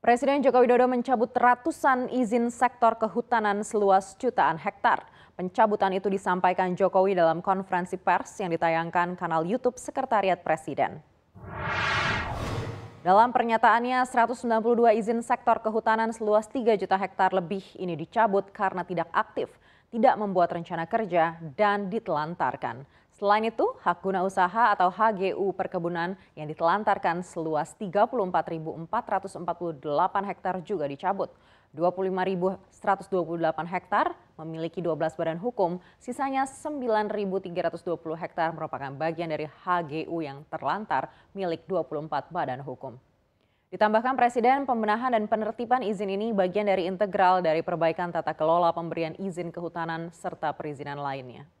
Presiden Joko Widodo mencabut ratusan izin sektor kehutanan seluas jutaan hektar. Pencabutan itu disampaikan Jokowi dalam konferensi pers yang ditayangkan kanal YouTube Sekretariat Presiden. Dalam pernyataannya, 192 izin sektor kehutanan seluas 3 juta hektar lebih ini dicabut karena tidak aktif, tidak membuat rencana kerja, dan ditelantarkan. Selain itu, hak guna usaha atau HGU perkebunan yang ditelantarkan seluas 34.448 hektar juga dicabut. 25.128 hektar memiliki 12 badan hukum, sisanya 9.320 hektar merupakan bagian dari HGU yang terlantar milik 24 badan hukum. Ditambahkan Presiden, pembenahan dan penertiban izin ini bagian dari integral dari perbaikan tata kelola pemberian izin kehutanan serta perizinan lainnya.